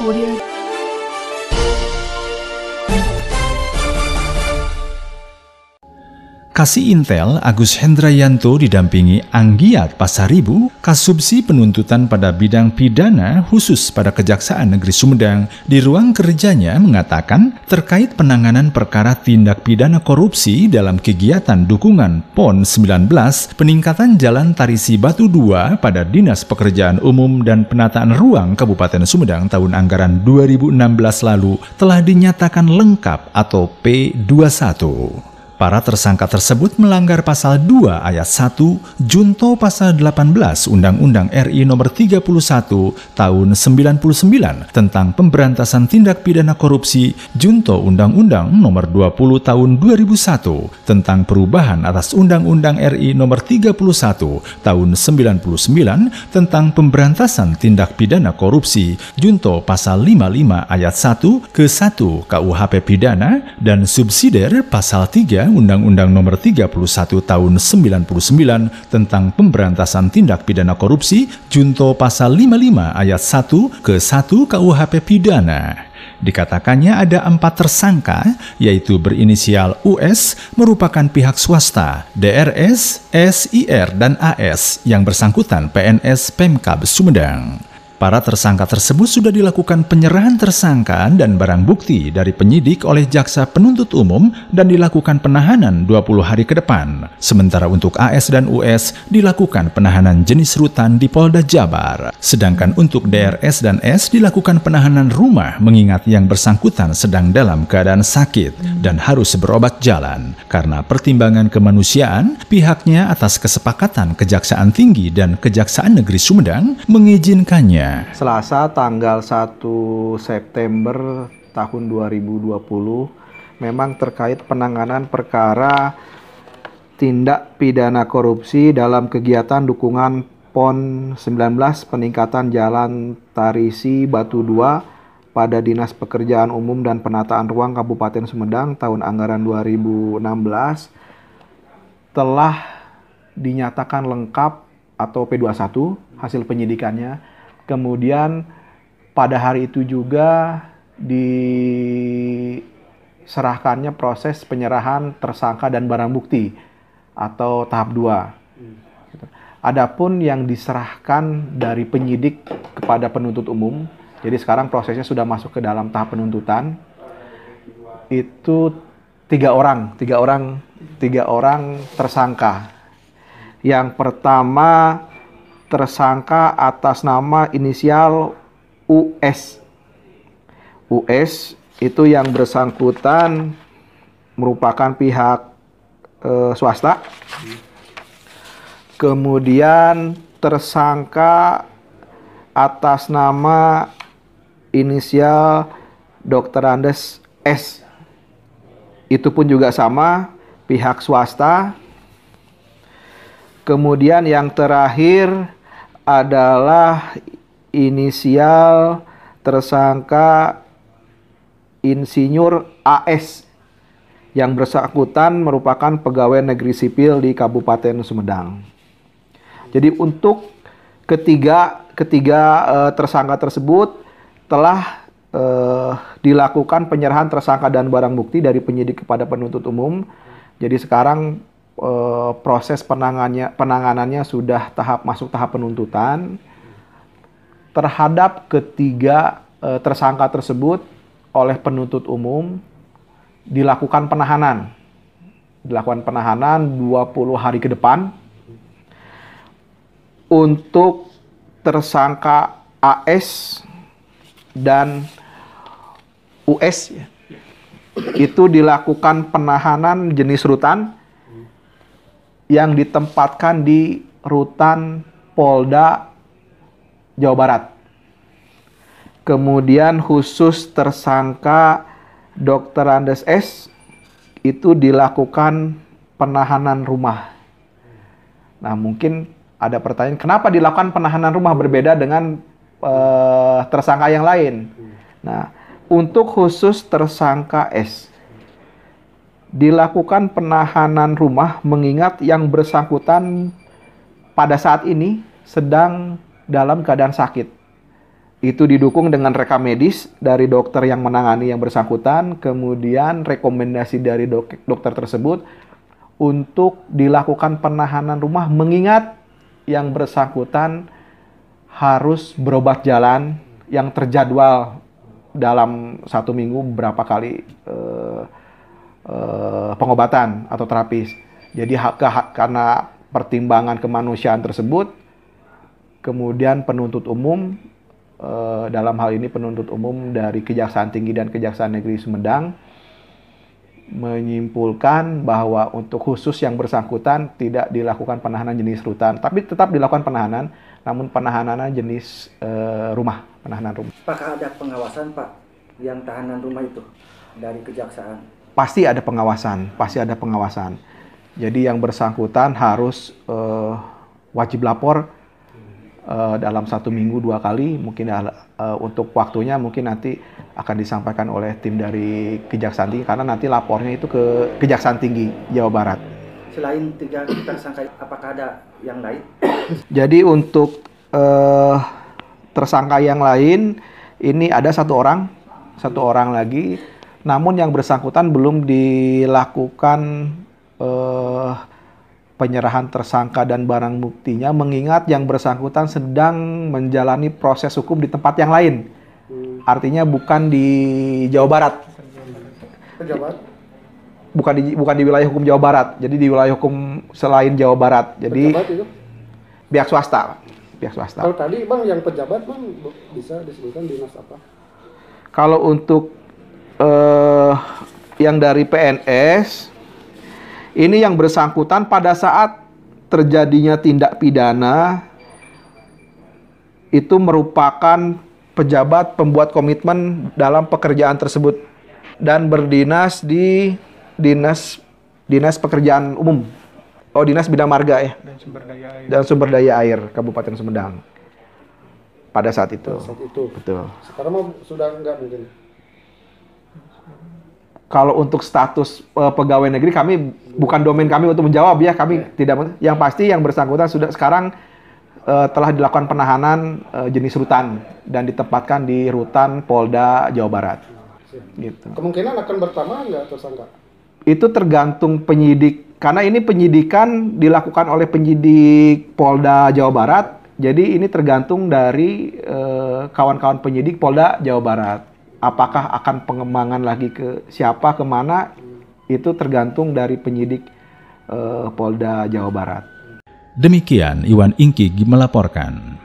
Audio. Kasih Intel, Agus Hendrayanto didampingi Anggiat Pasaribu, kasubsi penuntutan pada bidang pidana khusus pada Kejaksaan Negeri Sumedang, di ruang kerjanya mengatakan terkait penanganan perkara tindak pidana korupsi dalam kegiatan dukungan PON 19 peningkatan Jalan Tarisi Batu 2 pada Dinas Pekerjaan Umum dan Penataan Ruang Kabupaten Sumedang tahun anggaran 2016 lalu telah dinyatakan lengkap atau P21. Para tersangka tersebut melanggar pasal 2 ayat 1 junto pasal 18 Undang-Undang RI nomor 31 tahun 99 tentang pemberantasan tindak pidana korupsi junto Undang-Undang nomor 20 tahun 2001 tentang perubahan atas Undang-Undang RI nomor 31 tahun 99 tentang pemberantasan tindak pidana korupsi junto pasal 55 ayat 1 ke 1 KUHP pidana dan subsidiar pasal 3 Undang-Undang Nomor 31 Tahun 99 tentang Pemberantasan Tindak Pidana Korupsi junto pasal 55 ayat 1 ke 1 KUHP pidana. Dikatakannya ada empat tersangka, yaitu berinisial US merupakan pihak swasta, DRS, SIR, dan AS yang bersangkutan PNS Pemkab Sumedang. Para tersangka tersebut sudah dilakukan penyerahan tersangka dan barang bukti dari penyidik oleh jaksa penuntut umum dan dilakukan penahanan 20 hari ke depan. Sementara untuk AS dan US dilakukan penahanan jenis rutan di Polda Jabar. Sedangkan untuk DRS dan S dilakukan penahanan rumah mengingat yang bersangkutan sedang dalam keadaan sakit dan harus berobat jalan. Karena pertimbangan kemanusiaan, pihaknya atas kesepakatan Kejaksaan Tinggi dan Kejaksaan Negeri Sumedang mengizinkannya Selasa tanggal 1 September tahun 2020 memang terkait penanganan perkara tindak pidana korupsi dalam kegiatan dukungan PON 19 peningkatan jalan Tarisi Batu 2 pada Dinas Pekerjaan Umum dan Penataan Ruang Kabupaten Sumedang tahun anggaran 2016 telah dinyatakan lengkap atau P21 hasil penyidikannya Kemudian pada hari itu juga diserahkannya proses penyerahan tersangka dan barang bukti atau tahap 2. Adapun yang diserahkan dari penyidik kepada penuntut umum, jadi sekarang prosesnya sudah masuk ke dalam tahap penuntutan. Itu tiga orang, tiga orang, tiga orang tersangka. Yang pertama tersangka atas nama inisial US. US itu yang bersangkutan merupakan pihak e, swasta. Kemudian tersangka atas nama inisial Dr. Andes S. Itu pun juga sama pihak swasta. Kemudian yang terakhir adalah inisial tersangka Insinyur AS yang bersangkutan merupakan pegawai negeri sipil di Kabupaten Sumedang. Jadi untuk ketiga ketiga eh, tersangka tersebut telah eh, dilakukan penyerahan tersangka dan barang bukti dari penyidik kepada penuntut umum. Jadi sekarang Eh, proses penangannya, penanganannya sudah tahap masuk tahap penuntutan terhadap ketiga e, tersangka tersebut oleh penuntut umum dilakukan penahanan. Dilakukan penahanan 20 hari ke depan untuk tersangka AS dan US ya. Itu dilakukan penahanan jenis rutan yang ditempatkan di rutan Polda Jawa Barat. Kemudian khusus tersangka Dr. Andes S itu dilakukan penahanan rumah. Nah, mungkin ada pertanyaan, kenapa dilakukan penahanan rumah berbeda dengan eh, tersangka yang lain? Nah, untuk khusus tersangka S dilakukan penahanan rumah mengingat yang bersangkutan pada saat ini sedang dalam keadaan sakit. Itu didukung dengan rekam medis dari dokter yang menangani yang bersangkutan, kemudian rekomendasi dari dok dokter tersebut untuk dilakukan penahanan rumah mengingat yang bersangkutan harus berobat jalan yang terjadwal dalam satu minggu berapa kali eh, uh, pengobatan atau terapis. Jadi hak hak ke karena pertimbangan kemanusiaan tersebut, kemudian penuntut umum uh, dalam hal ini penuntut umum dari Kejaksaan Tinggi dan Kejaksaan Negeri Sumedang menyimpulkan bahwa untuk khusus yang bersangkutan tidak dilakukan penahanan jenis rutan, tapi tetap dilakukan penahanan, namun penahanan jenis eh, rumah, penahanan rumah. Apakah ada pengawasan Pak yang tahanan rumah itu dari kejaksaan? pasti ada pengawasan, pasti ada pengawasan. Jadi yang bersangkutan harus uh, wajib lapor uh, dalam satu minggu dua kali, mungkin uh, untuk waktunya mungkin nanti akan disampaikan oleh tim dari Kejaksaan Tinggi karena nanti lapornya itu ke Kejaksaan Tinggi Jawa Barat. Selain tiga tersangka, apakah ada yang lain? Jadi untuk uh, tersangka yang lain ini ada satu orang, satu orang lagi namun yang bersangkutan belum dilakukan eh, penyerahan tersangka dan barang buktinya mengingat yang bersangkutan sedang menjalani proses hukum di tempat yang lain. Hmm. Artinya bukan di Jawa Barat. Bukan di bukan di wilayah hukum Jawa Barat. Jadi di wilayah hukum selain Jawa Barat. Jadi pihak swasta, pihak swasta. Kalau tadi Bang yang pejabat Bang bisa disebutkan dinas apa? Kalau untuk eh, yang dari PNS ini yang bersangkutan pada saat terjadinya tindak pidana itu merupakan pejabat pembuat komitmen dalam pekerjaan tersebut dan berdinas di dinas dinas pekerjaan umum oh dinas bidang marga ya dan sumber daya air, dan sumber daya air Kabupaten Sumedang pada saat itu. Pada saat itu. Betul. Sekarang sudah enggak mungkin kalau untuk status uh, pegawai negeri kami bukan domain kami untuk menjawab ya kami yeah. tidak yang pasti yang bersangkutan sudah sekarang uh, telah dilakukan penahanan uh, jenis rutan dan ditempatkan di rutan Polda Jawa Barat. Gitu. Kemungkinan akan bertambah nggak tersangka? Itu tergantung penyidik karena ini penyidikan dilakukan oleh penyidik Polda Jawa Barat. Jadi ini tergantung dari kawan-kawan uh, penyidik Polda Jawa Barat apakah akan pengembangan lagi ke siapa kemana itu tergantung dari penyidik eh, Polda Jawa Barat. Demikian Iwan Ingki melaporkan.